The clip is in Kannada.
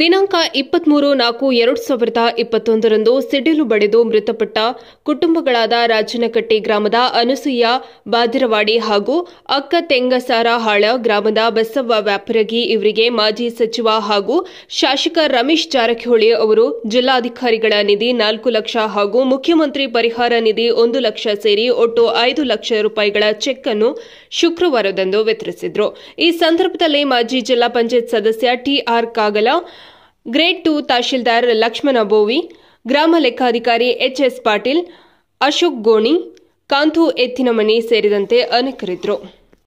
ದಿನಾಂಕ ಇಪ್ಪತ್ಮೂರು ನಾಲ್ಕು ಎರಡು ಸಾವಿರದ ಇಪ್ಪತ್ತೊಂದರಂದು ಸಿಡಿಲು ಬಡಿದು ಮೃತಪಟ್ಟ ಕುಟುಂಬಗಳಾದ ರಾಜನಕಟ್ಟಿ ಗ್ರಾಮದ ಅನುಸೂಯ ಬಾದಿರವಾಡಿ ಹಾಗೂ ಅಕ್ಕ ತೆಂಗಸಾರ ಹಾಳ ಗ್ರಾಮದ ಬಸವ್ವ ವ್ಯಾಪರಗಿ ಇವರಿಗೆ ಮಾಜಿ ಸಚಿವ ಹಾಗೂ ಶಾಸಕ ರಮೇಶ್ ಜಾರಕಿಹೊಳಿ ಅವರು ಜಿಲ್ಲಾಧಿಕಾರಿಗಳ ನಿಧಿ ನಾಲ್ಕು ಲಕ್ಷ ಹಾಗೂ ಮುಖ್ಯಮಂತ್ರಿ ಪರಿಹಾರ ನಿಧಿ ಒಂದು ಲಕ್ಷ ಸೇರಿ ಒಟ್ಟು ಐದು ಲಕ್ಷ ರೂಪಾಯಿಗಳ ಚೆಕ್ ಅನ್ನು ಶುಕ್ರವಾರದಂದು ವಿತರಿಸಿದರು ಈ ಸಂದರ್ಭದಲ್ಲಿ ಮಾಜಿ ಜಿಲ್ಲಾ ಪಂಚಾಯತ್ ಸದಸ್ಯ TR Kagal grade two tahsildar Lakshmana Bovi ಗ್ರಾಮ ಲೆಕ್ಕಾಧಿಕಾರಿ ಎಚ್ ಎಸ್ ಪಾಟೀಲ್ ಅಶೋಕ್ ಗೋಣಿ ಕಾಂತು ಎತ್ತಿನಮನಿ ಸೇರಿದಂತೆ ಅನೇಕರಿದ್ದರು